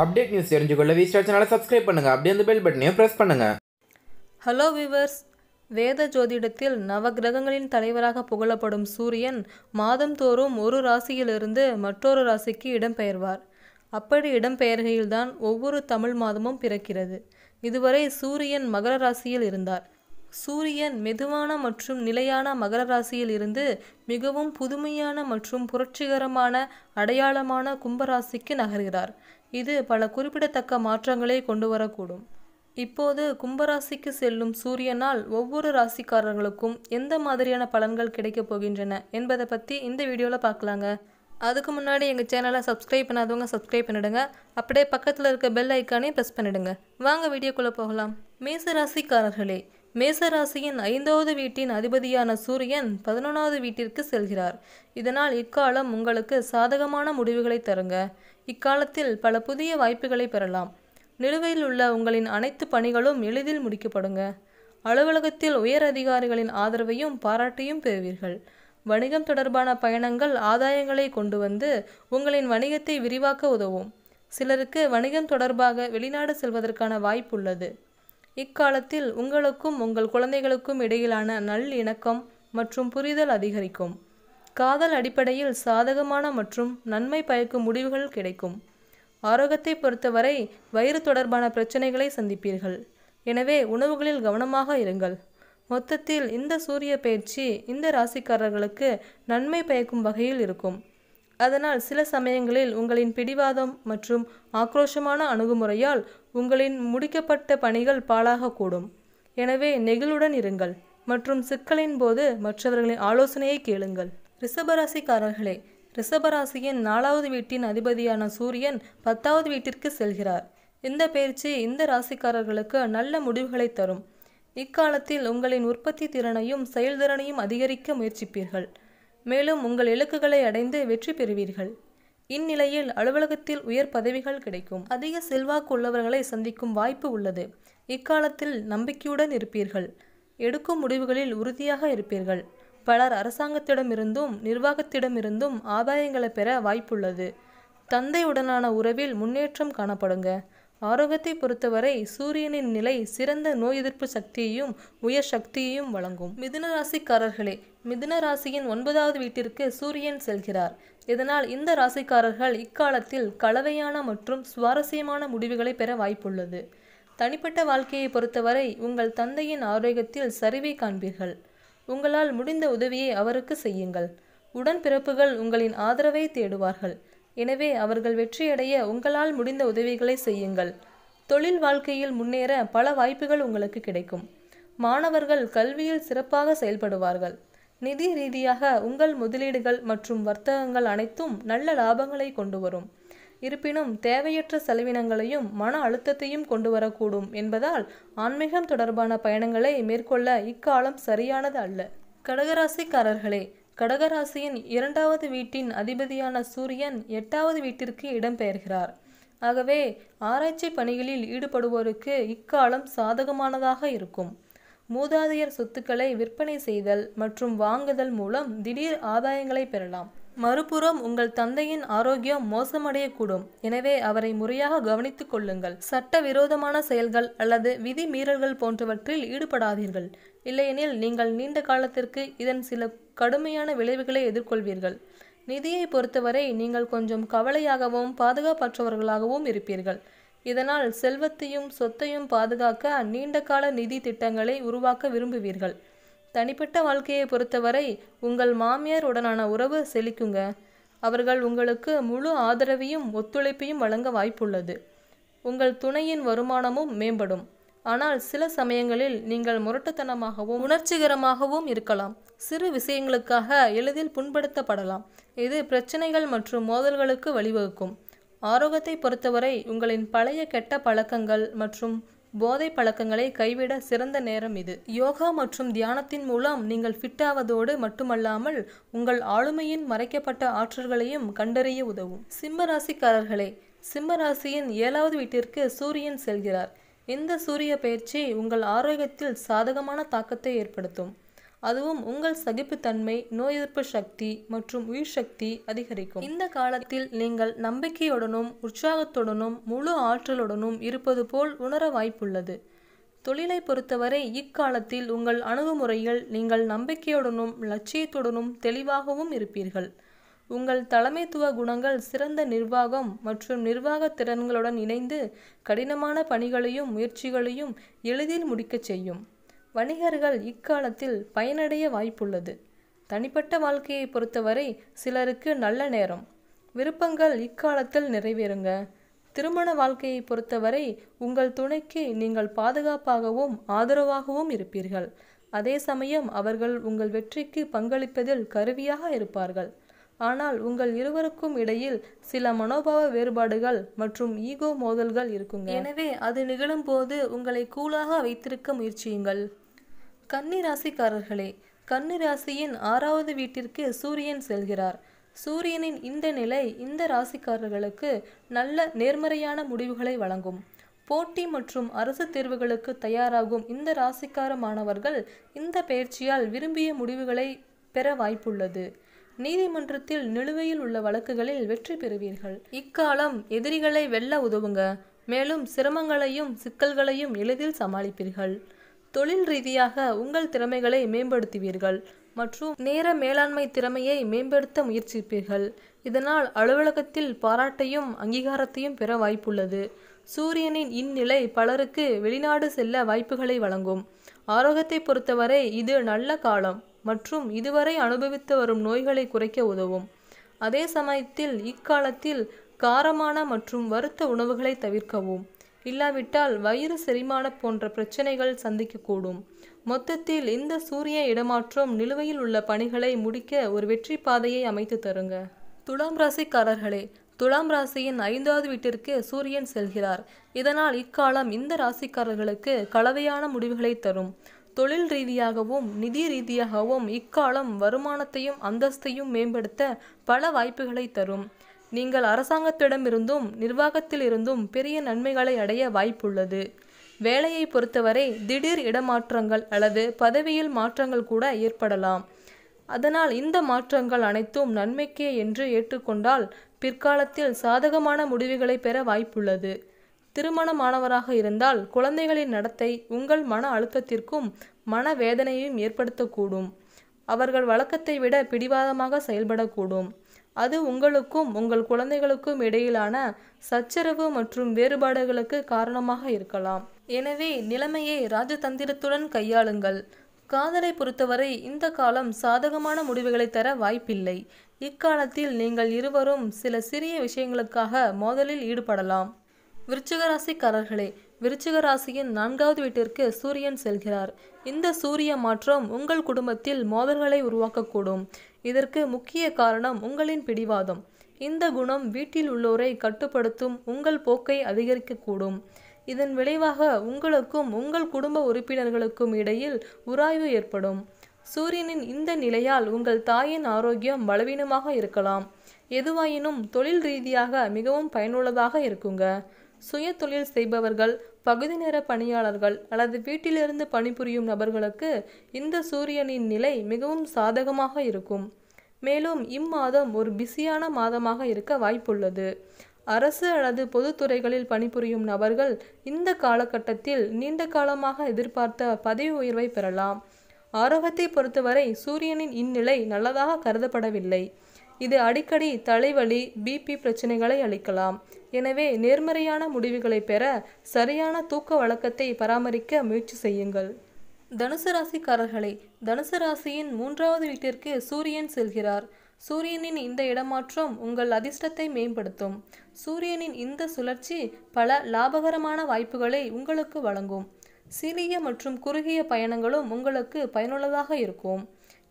update news தெரிஞ்சுக்கொள்ள V star சேனலை subscribe பண்ணுங்கள் அப்படியே அந்த பெல் பட்டனையும் ப்ரெஸ் பண்ணுங்கள் ஹலோ வியூவர்ஸ் வேத ஜோதிடத்தில் நவகிரகங்களின் தலைவராக புகழப்படும் சூரியன் மாதந்தோறும் ஒரு ராசியிலிருந்து மற்றொரு ராசிக்கு இடம்பெயர்வார் அப்படி இடம்பெயர்கையில்தான் ஒவ்வொரு தமிழ் மாதமும் பிறக்கிறது இதுவரை சூரியன் மகர ராசியில் இருந்தார் சூரியன் மெதுவான மற்றும் நிலையான மகர ராசியில் இருந்து மிகவும் புதுமையான மற்றும் புரட்சிகரமான அடையாளமான கும்பராசிக்கு நகர்கிறார் இது பல குறிப்பிடத்தக்க மாற்றங்களை கொண்டு வரக்கூடும் இப்போது கும்பராசிக்கு செல்லும் சூரியனால் ஒவ்வொரு ராசிக்காரர்களுக்கும் எந்த மாதிரியான பலன்கள் கிடைக்கப் போகின்றன என்பதை பற்றி இந்த வீடியோவில் பார்க்கலாங்க அதுக்கு முன்னாடி எங்கள் சேனலை சப்ஸ்கிரைப் பண்ணாதவங்க சப்ஸ்கிரைப் பண்ணிடுங்க அப்படியே பக்கத்தில் இருக்க பெல் ஐக்கானே ப்ரெஸ் பண்ணிடுங்க வாங்க வீடியோக்குள்ளே போகலாம் மேசராசிக்காரர்களே மேசராசியின் ஐந்தாவது வீட்டின் அதிபதியான சூரியன் பதினொன்றாவது வீட்டிற்கு செல்கிறார் இதனால் இக்காலம் உங்களுக்கு சாதகமான முடிவுகளை தருங்க இக்காலத்தில் பல புதிய வாய்ப்புகளை பெறலாம் நிலுவையில் உள்ள உங்களின் அனைத்து பணிகளும் எளிதில் முடிக்கப்படுங்க அலுவலகத்தில் உயர் அதிகாரிகளின் ஆதரவையும் பாராட்டையும் பெறுவீர்கள் வணிகம் தொடர்பான பயணங்கள் ஆதாயங்களை கொண்டு வந்து உங்களின் வணிகத்தை விரிவாக்க உதவும் சிலருக்கு வணிகம் தொடர்பாக வெளிநாடு செல்வதற்கான வாய்ப்பு உள்ளது இக்காலத்தில் உங்களுக்கும் உங்கள் குழந்தைகளுக்கும் இடையிலான நல்லிணக்கம் மற்றும் புரிதல் அதிகரிக்கும் காதல் அடிப்படையில் சாதகமான மற்றும் நன்மை பயக்கும் முடிவுகள் கிடைக்கும் ஆரோக்கியத்தை பொறுத்தவரை வயிறு தொடர்பான பிரச்சனைகளை சந்திப்பீர்கள் எனவே உணவுகளில் கவனமாக இருங்கள் மொத்தத்தில் இந்த சூரிய பயிற்சி இந்த ராசிக்காரர்களுக்கு நன்மை பயக்கும் வகையில் இருக்கும் அதனால் சில சமயங்களில் உங்களின் பிடிவாதம் மற்றும் ஆக்ரோஷமான அணுகுமுறையால் உங்களின் முடிக்கப்பட்ட பணிகள் பாழாகக்கூடும் எனவே நெகிழுடன் இருங்கள் மற்றும் சிக்கலின் போது மற்றவர்களின் ஆலோசனையை கேளுங்கள் ரிஷபராசிக்காரர்களே ரிஷபராசியின் நாலாவது வீட்டின் அதிபதியான சூரியன் பத்தாவது வீட்டிற்கு செல்கிறார் இந்த பயிற்சி இந்த ராசிக்காரர்களுக்கு நல்ல முடிவுகளை தரும் இக்காலத்தில் உங்களின் உற்பத்தி திறனையும் செயல்திறனையும் அதிகரிக்க முயற்சிப்பீர்கள் மேலும் உங்கள் இலக்குகளை அடைந்து வெற்றி பெறுவீர்கள் இந்நிலையில் அலுவலகத்தில் உயர் பதவிகள் கிடைக்கும் அதிக செல்வாக்கு உள்ளவர்களை சந்திக்கும் வாய்ப்பு உள்ளது இக்காலத்தில் நம்பிக்கையுடன் இருப்பீர்கள் எடுக்கும் முடிவுகளில் உறுதியாக இருப்பீர்கள் பலர் அரசாங்கத்திடமிருந்தும் நிர்வாகத்திடமிருந்தும் ஆதாயங்களை பெற வாய்ப்புள்ளது தந்தையுடனான உறவில் முன்னேற்றம் காணப்படுங்க ஆரோக்கியத்தை பொறுத்தவரை சூரியனின் நிலை சிறந்த நோய் எதிர்ப்பு சக்தியையும் உயர் சக்தியையும் வழங்கும் மிதுன ராசிக்காரர்களே மிதுன ராசியின் ஒன்பதாவது வீட்டிற்கு சூரியன் செல்கிறார் இதனால் இந்த ராசிக்காரர்கள் இக்காலத்தில் கலவையான மற்றும் சுவாரஸ்யமான முடிவுகளை பெற வாய்ப்புள்ளது தனிப்பட்ட வாழ்க்கையை பொறுத்தவரை உங்கள் தந்தையின் ஆரோக்கியத்தில் சரிவை காண்பீர்கள் உங்களால் முடிந்த உதவியை அவருக்கு செய்யுங்கள் உடன்பிறப்புகள் உங்களின் ஆதரவை தேடுவார்கள் எனவே அவர்கள் வெற்றியடைய உங்களால் முடிந்த உதவிகளை செய்யுங்கள் தொழில் வாழ்க்கையில் முன்னேற பல வாய்ப்புகள் உங்களுக்கு கிடைக்கும் மாணவர்கள் கல்வியில் சிறப்பாக செயல்படுவார்கள் நிதி ரீதியாக உங்கள் முதலீடுகள் மற்றும் வர்த்தகங்கள் அனைத்தும் நல்ல லாபங்களை கொண்டு வரும் இருப்பினும் தேவையற்ற செலவினங்களையும் மன அழுத்தத்தையும் கொண்டு வரக்கூடும் என்பதால் ஆன்மீகம் தொடர்பான பயணங்களை மேற்கொள்ள இக்காலம் சரியானது அல்ல கடகராசிக்காரர்களே கடகராசியின் இரண்டாவது வீட்டின் அதிபதியான சூரியன் எட்டாவது வீட்டிற்கு இடம்பெயர்கிறார் ஆகவே ஆராய்ச்சி பணிகளில் ஈடுபடுவோருக்கு இக்காலம் சாதகமானதாக இருக்கும் மூதாதையர் சொத்துக்களை விற்பனை செய்தல் மற்றும் வாங்குதல் மூலம் திடீர் ஆதாயங்களை பெறலாம் மறுபுறம் உங்கள் தந்தையின் ஆரோக்கியம் மோசமடையக்கூடும் எனவே அவரை முறையாக கவனித்துக் கொள்ளுங்கள் சட்டவிரோதமான செயல்கள் அல்லது விதி மீறல்கள் போன்றவற்றில் ஈடுபடாதீர்கள் இல்லையெனில் நீங்கள் நீண்ட காலத்திற்கு இதன் சில கடுமையான விளைவுகளை எதிர்கொள்வீர்கள் நிதியை பொறுத்தவரை நீங்கள் கொஞ்சம் கவலையாகவும் பாதுகாப்பற்றவர்களாகவும் இருப்பீர்கள் இதனால் செல்வத்தையும் சொத்தையும் பாதுகாக்க நீண்டகால நிதி திட்டங்களை உருவாக்க விரும்புவீர்கள் தனிப்பட்ட வாழ்க்கையை பொறுத்தவரை உங்கள் மாமியார் உடனான உறவு செழிக்குங்க அவர்கள் உங்களுக்கு முழு ஆதரவையும் ஒத்துழைப்பையும் வழங்க வாய்ப்புள்ளது உங்கள் துணையின் வருமானமும் மேம்படும் ஆனால் சில சமயங்களில் நீங்கள் முரட்டுத்தனமாகவும் உணர்ச்சிகரமாகவும் இருக்கலாம் சிறு விஷயங்களுக்காக எளிதில் புண்படுத்தப்படலாம் இது பிரச்சனைகள் மற்றும் மோதல்களுக்கு வழிவகுக்கும் ஆரோக்கியத்தை பொறுத்தவரை உங்களின் பழைய கெட்ட பழக்கங்கள் மற்றும் போதை பழக்கங்களை கைவிட சிறந்த நேரம் இது யோகா மற்றும் தியானத்தின் மூலம் நீங்கள் ஃபிட்டாவதோடு மட்டுமல்லாமல் உங்கள் ஆளுமையின் மறைக்கப்பட்ட ஆற்றல்களையும் கண்டறிய உதவும் சிம்ம ராசிக்காரர்களே சிம்ம ராசியின் ஏழாவது வீட்டிற்கு சூரியன் செல்கிறார் இந்த சூரிய பயிற்சி உங்கள் ஆரோக்கியத்தில் சாதகமான தாக்கத்தை ஏற்படுத்தும் அதுவும் உங்கள் சகிப்புத்தன்மை நோய் எதிர்ப்பு சக்தி மற்றும் உயிர் சக்தி அதிகரிக்கும் இந்த காலத்தில் நீங்கள் நம்பிக்கையுடனும் உற்சாகத்துடனும் முழு ஆற்றலுடனும் இருப்பது போல் உணர வாய்ப்புள்ளது தொழிலை பொறுத்தவரை இக்காலத்தில் உங்கள் அணுகுமுறையில் நீங்கள் நம்பிக்கையுடனும் லட்சியத்துடனும் தெளிவாகவும் இருப்பீர்கள் உங்கள் தலைமைத்துவ குணங்கள் சிறந்த நிர்வாகம் மற்றும் நிர்வாக திறன்களுடன் இணைந்து கடினமான பணிகளையும் முயற்சிகளையும் எளிதில் முடிக்கச் செய்யும் வணிகர்கள் இக்காலத்தில் பயனடைய வாய்ப்புள்ளது தனிப்பட்ட வாழ்க்கையை பொறுத்தவரை சிலருக்கு நல்ல நேரம் விருப்பங்கள் இக்காலத்தில் நிறைவேறுங்க திருமண வாழ்க்கையை பொறுத்தவரை உங்கள் துணைக்கு நீங்கள் பாதுகாப்பாகவும் ஆதரவாகவும் இருப்பீர்கள் அதே சமயம் அவர்கள் உங்கள் வெற்றிக்கு பங்களிப்பதில் கருவியாக இருப்பார்கள் ஆனால் உங்கள் இருவருக்கும் இடையில் சில மனோபாவ வேறுபாடுகள் மற்றும் ஈகோ மோதல்கள் இருக்குங்க எனவே அது நிகழும்போது உங்களை கூலாக வைத்திருக்க முயற்சியுங்கள் கண்ணிராசிக்காரர்களே கண்ணிராசியின் ஆறாவது வீட்டிற்கு சூரியன் செல்கிறார் சூரியனின் இந்த நிலை இந்த ராசிக்காரர்களுக்கு நல்ல நேர்மறையான முடிவுகளை வழங்கும் போட்டி மற்றும் அரசு தேர்வுகளுக்கு தயாராகும் இந்த ராசிக்கார மாணவர்கள் இந்த பயிற்சியால் விரும்பிய முடிவுகளை பெற வாய்ப்புள்ளது நீதிமன்றத்தில் நிலுவையில் உள்ள வழக்குகளில் வெற்றி பெறுவீர்கள் இக்காலம் எதிரிகளை வெல்ல உதவுங்க மேலும் சிரமங்களையும் சிக்கல்களையும் எளிதில் சமாளிப்பீர்கள் தொழில் ரீதியாக உங்கள் திறமைகளை மேம்படுத்துவீர்கள் மற்றும் நேர மேலாண்மை திறமையை மேம்படுத்த முயற்சிப்பீர்கள் இதனால் அலுவலகத்தில் பாராட்டையும் அங்கீகாரத்தையும் பெற வாய்ப்புள்ளது சூரியனின் இந்நிலை பலருக்கு வெளிநாடு செல்ல வாய்ப்புகளை வழங்கும் ஆரோக்கியத்தை பொறுத்தவரை இது நல்ல காலம் மற்றும் இதுவரை அனுபவித்து வரும் நோய்களை குறைக்க உதவும் அதே சமயத்தில் இக்காலத்தில் காரமான மற்றும் வறுத்த உணவுகளை தவிர்க்கவும் இல்லாவிட்டால் வயிறு செரிமான போன்ற பிரச்சனைகள் சந்திக்கக்கூடும் மொத்தத்தில் இந்த சூரிய இடமாற்றம் நிலுவையில் உள்ள பணிகளை முடிக்க ஒரு வெற்றி பாதையை அமைத்து தருங்க துலாம் ராசிக்காரர்களே துலாம் ராசியின் ஐந்தாவது வீட்டிற்கு சூரியன் செல்கிறார் இதனால் இக்காலம் இந்த ராசிக்காரர்களுக்கு கலவையான முடிவுகளை தரும் தொழில் ரீதியாகவும் நிதி ரீதியாகவும் இக்காலம் வருமானத்தையும் அந்தஸ்தையும் மேம்படுத்த பல வாய்ப்புகளை தரும் நீங்கள் அரசாங்கத்திடமிருந்தும் நிர்வாகத்திலிருந்தும் பெரிய நன்மைகளை அடைய வாய்ப்புள்ளது வேலையை பொறுத்தவரை திடீர் இடமாற்றங்கள் அல்லது பதவியில் மாற்றங்கள் கூட ஏற்படலாம் அதனால் இந்த மாற்றங்கள் அனைத்தும் நன்மைக்கே என்று ஏற்றுக்கொண்டால் பிற்காலத்தில் சாதகமான முடிவுகளை பெற வாய்ப்புள்ளது திருமணமானவராக இருந்தால் குழந்தைகளின் நடத்தை உங்கள் மன அழுத்தத்திற்கும் மன வேதனையும் ஏற்படுத்தக்கூடும் அவர்கள் வழக்கத்தை விட பிடிவாதமாக செயல்படக்கூடும் அது உங்களுக்கும் உங்கள் குழந்தைகளுக்கும் இடையிலான சச்சரவு மற்றும் வேறுபாடுகளுக்கு காரணமாக இருக்கலாம் எனவே நிலைமையை ராஜதந்திரத்துடன் கையாளுங்கள் காதலை பொறுத்தவரை இந்த காலம் சாதகமான முடிவுகளை தர வாய்ப்பில்லை இக்காலத்தில் நீங்கள் இருவரும் சில சிறிய விஷயங்களுக்காக மோதலில் ஈடுபடலாம் விருச்சிகராசிக்காரர்களே விருச்சிகராசியின் நான்காவது வீட்டிற்கு சூரியன் செல்கிறார் இந்த சூரிய மாற்றம் உங்கள் குடும்பத்தில் மோதல்களை உருவாக்கக்கூடும் இதற்கு முக்கிய காரணம் உங்களின் பிடிவாதம் இந்த குணம் வீட்டில் உள்ளோரை கட்டுப்படுத்தும் உங்கள் போக்கை அதிகரிக்கக்கூடும் இதன் விளைவாக உங்களுக்கும் உங்கள் குடும்ப உறுப்பினர்களுக்கும் இடையில் உராய்வு ஏற்படும் சூரியனின் இந்த நிலையால் உங்கள் தாயின் ஆரோக்கியம் பலவீனமாக இருக்கலாம் எதுவாயினும் தொழில் ரீதியாக மிகவும் பயனுள்ளதாக இருக்குங்க சுய தொழில் செய்பவர்கள் பகுதி நேர பணியாளர்கள் அல்லது வீட்டிலிருந்து பணிபுரியும் நபர்களுக்கு இந்த சூரியனின் நிலை மிகவும் சாதகமாக இருக்கும் மேலும் இம்மாதம் ஒரு பிஸியான மாதமாக இருக்க வாய்ப்புள்ளது அரசு அல்லது பொதுத்துறைகளில் பணிபுரியும் நபர்கள் இந்த காலகட்டத்தில் நீண்ட காலமாக எதிர்பார்த்த பதவி உயர்வை பெறலாம் ஆரோக்கியத்தை பொறுத்தவரை சூரியனின் இந்நிலை நல்லதாக கருதப்படவில்லை இது அடிக்கடி தலைவலி பிபி பிரச்சனைகளை அளிக்கலாம் எனவே நேர்மறையான முடிவுகளை பெற சரியான தூக்க வழக்கத்தை பராமரிக்க முயற்சி செய்யுங்கள் தனுசு ராசிக்காரர்களை தனுசு ராசியின் மூன்றாவது வீட்டிற்கு சூரியன் செல்கிறார் சூரியனின் இந்த இடமாற்றம் உங்கள் அதிர்ஷ்டத்தை மேம்படுத்தும் சூரியனின் இந்த சுழற்சி பல லாபகரமான வாய்ப்புகளை உங்களுக்கு வழங்கும் சிறிய மற்றும் குறுகிய பயணங்களும் உங்களுக்கு பயனுள்ளதாக இருக்கும்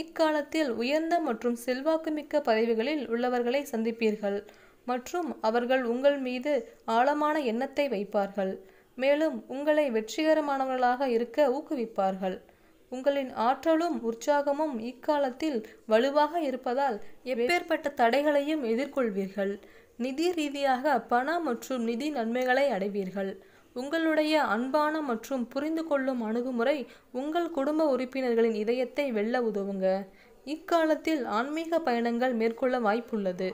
இக்காலத்தில் உயர்ந்த மற்றும் செல்வாக்குமிக்க பதவிகளில் உள்ளவர்களை சந்திப்பீர்கள் மற்றும் அவர்கள் உங்கள் மீது ஆழமான எண்ணத்தை வைப்பார்கள் மேலும் உங்களை வெற்றிகரமானவர்களாக இருக்க ஊக்குவிப்பார்கள் உங்களின் ஆற்றலும் உற்சாகமும் இக்காலத்தில் வலுவாக இருப்பதால் எப்பேற்பட்ட தடைகளையும் எதிர்கொள்வீர்கள் நிதி ரீதியாக பண மற்றும் நிதி நன்மைகளை அடைவீர்கள் உங்களுடைய அன்பான மற்றும் புரிந்து கொள்ளும் அணுகுமுறை உங்கள் குடும்ப உறுப்பினர்களின் இதயத்தை வெல்ல உதவுங்க இக்காலத்தில் ஆன்மீக பயணங்கள் மேற்கொள்ள வாய்ப்புள்ளது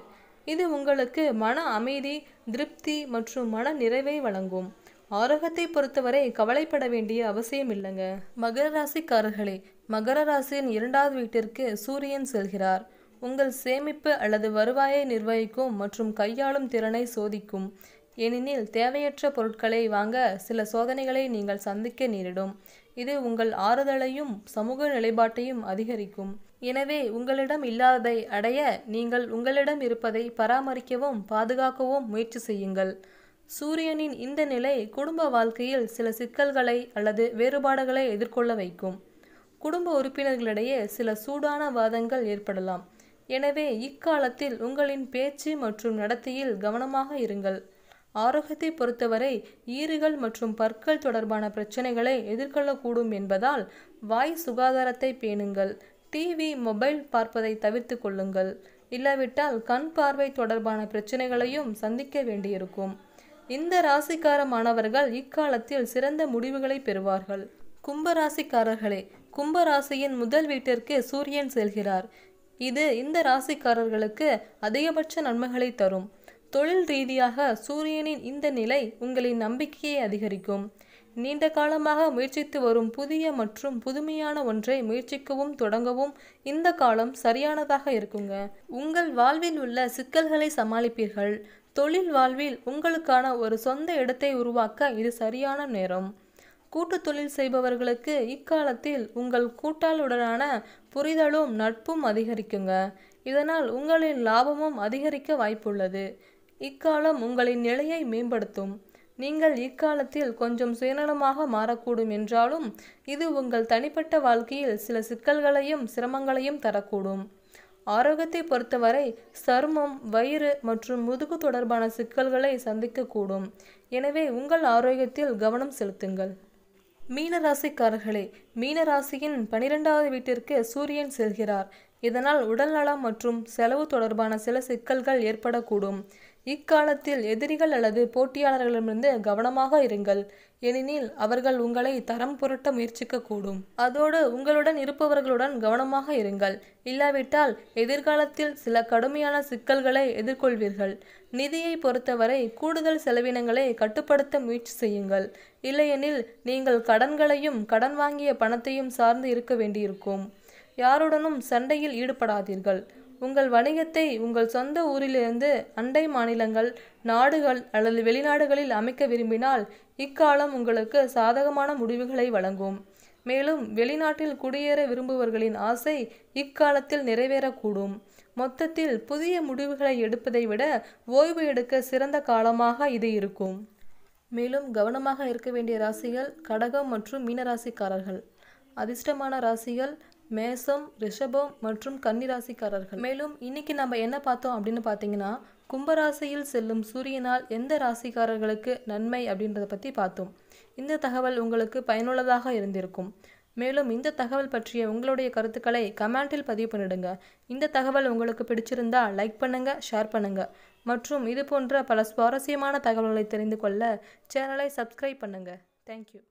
இது உங்களுக்கு மன அமைதி திருப்தி மற்றும் மன நிறைவை வழங்கும் ஆரோக்கியத்தை பொறுத்தவரை கவலைப்பட வேண்டிய அவசியம் இல்லைங்க மகர ராசிக்காரர்களே மகர ராசியின் இரண்டாவது வீட்டிற்கு சூரியன் செல்கிறார் உங்கள் சேமிப்பு அல்லது வருவாயை நிர்வகிக்கும் மற்றும் கையாளும் திறனை சோதிக்கும் ஏனெனில் தேவையற்ற பொருட்களை வாங்க சில சோதனைகளை நீங்கள் சந்திக்க நேரிடும் இது உங்கள் ஆறுதலையும் சமூக நிலைப்பாட்டையும் அதிகரிக்கும் எனவே உங்களிடம் இல்லாததை அடைய நீங்கள் உங்களிடம் இருப்பதை பராமரிக்கவும் பாதுகாக்கவும் முயற்சி செய்யுங்கள் சூரியனின் இந்த நிலை குடும்ப வாழ்க்கையில் சில சிக்கல்களை அல்லது வேறுபாடுகளை எதிர்கொள்ள வைக்கும் குடும்ப உறுப்பினர்களிடையே சில சூடான வாதங்கள் ஏற்படலாம் எனவே இக்காலத்தில் உங்களின் பேச்சு மற்றும் நடத்தையில் கவனமாக இருங்கள் ஆரோக்கியத்தை பொறுத்தவரை ஈறுகள் மற்றும் பற்கள் தொடர்பான பிரச்சனைகளை எதிர்கொள்ளக்கூடும் என்பதால் வாய் சுகாதாரத்தை பேணுங்கள் டிவி மொபைல் பார்ப்பதை தவிர்த்து கொள்ளுங்கள் இல்லாவிட்டால் கண் பார்வை தொடர்பான பிரச்சனைகளையும் சந்திக்க வேண்டியிருக்கும் இந்த ராசிக்கார மாணவர்கள் இக்காலத்தில் சிறந்த முடிவுகளை பெறுவார்கள் கும்பராசிக்காரர்களே கும்பராசியின் முதல் வீட்டிற்கு சூரியன் செல்கிறார் இது இந்த ராசிக்காரர்களுக்கு அதிகபட்ச நன்மைகளை தரும் தொழில் ரீதியாக சூரியனின் இந்த நிலை உங்களின் நம்பிக்கையை அதிகரிக்கும் நீண்ட காலமாக முயற்சித்து வரும் புதிய மற்றும் புதுமையான ஒன்றை முயற்சிக்கவும் தொடங்கவும் இந்த காலம் சரியானதாக இருக்குங்க உங்கள் வாழ்வில் உள்ள சிக்கல்களை சமாளிப்பீர்கள் தொழில் வாழ்வில் உங்களுக்கான ஒரு சொந்த இடத்தை உருவாக்க இது சரியான நேரம் கூட்டு தொழில் செய்பவர்களுக்கு இக்காலத்தில் உங்கள் கூட்டாளுடனான புரிதலும் நட்பும் அதிகரிக்குங்க இதனால் உங்களின் லாபமும் அதிகரிக்க வாய்ப்புள்ளது இக்காலம் உங்களின் நிலையை மேம்படுத்தும் நீங்கள் இக்காலத்தில் கொஞ்சம் சுயநலமாக மாறக்கூடும் என்றாலும் இது உங்கள் தனிப்பட்ட வாழ்க்கையில் சில சிக்கல்களையும் சிரமங்களையும் தரக்கூடும் ஆரோக்கியத்தை பொறுத்தவரை சருமம் வயிறு மற்றும் முதுகு தொடர்பான சிக்கல்களை சந்திக்கக்கூடும் எனவே உங்கள் ஆரோக்கியத்தில் கவனம் செலுத்துங்கள் மீனராசிக்காரர்களே மீனராசியின் பனிரெண்டாவது வீட்டிற்கு சூரியன் செல்கிறார் இதனால் உடல்நலம் மற்றும் செலவு தொடர்பான சில சிக்கல்கள் ஏற்படக்கூடும் இக்காலத்தில் எதிரிகள் அல்லது போட்டியாளர்களிடமிருந்து கவனமாக இருங்கள் எனினில் அவர்கள் உங்களை தரம் புரட்ட முயற்சிக்கக்கூடும் அதோடு உங்களுடன் இருப்பவர்களுடன் கவனமாக இருங்கள் இல்லாவிட்டால் எதிர்காலத்தில் சில கடுமையான சிக்கல்களை எதிர்கொள்வீர்கள் நிதியை பொறுத்தவரை கூடுதல் செலவினங்களை கட்டுப்படுத்த முயற்சி செய்யுங்கள் இல்லையெனில் நீங்கள் கடன்களையும் கடன் வாங்கிய பணத்தையும் சார்ந்து இருக்க வேண்டியிருக்கும் யாருடனும் சண்டையில் ஈடுபடாதீர்கள் உங்கள் வணிகத்தை உங்கள் சொந்த ஊரிலிருந்து அண்டை மாநிலங்கள் நாடுகள் அல்லது வெளிநாடுகளில் அமைக்க விரும்பினால் இக்காலம் உங்களுக்கு சாதகமான முடிவுகளை வழங்கும் மேலும் வெளிநாட்டில் குடியேற விரும்புவர்களின் ஆசை இக்காலத்தில் நிறைவேறக்கூடும் மொத்தத்தில் புதிய முடிவுகளை எடுப்பதை விட ஓய்வு எடுக்க சிறந்த காலமாக இது இருக்கும் மேலும் கவனமாக இருக்க வேண்டிய ராசிகள் கடகம் மற்றும் மீனராசிக்காரர்கள் அதிர்ஷ்டமான ராசிகள் மேசம் ரிஷபம் மற்றும் கன்னிராசிக்காரர்கள் மேலும் இன்னைக்கு நம்ம என்ன பார்த்தோம் அப்படின்னு பார்த்தீங்கன்னா கும்பராசியில் செல்லும் சூரியனால் எந்த ராசிக்காரர்களுக்கு நன்மை அப்படின்றத பற்றி பார்த்தோம் இந்த தகவல் உங்களுக்கு பயனுள்ளதாக இருந்திருக்கும் மேலும் இந்த தகவல் பற்றிய உங்களுடைய கருத்துக்களை கமெண்டில் பதிவு பண்ணிடுங்க இந்த தகவல் உங்களுக்கு பிடிச்சிருந்தா லைக் பண்ணுங்க ஷேர் பண்ணுங்க மற்றும் இது போன்ற பல சுவாரஸ்யமான தகவல்களை தெரிந்து கொள்ள சேனலை சப்ஸ்கிரைப் பண்ணுங்க தேங்க்யூ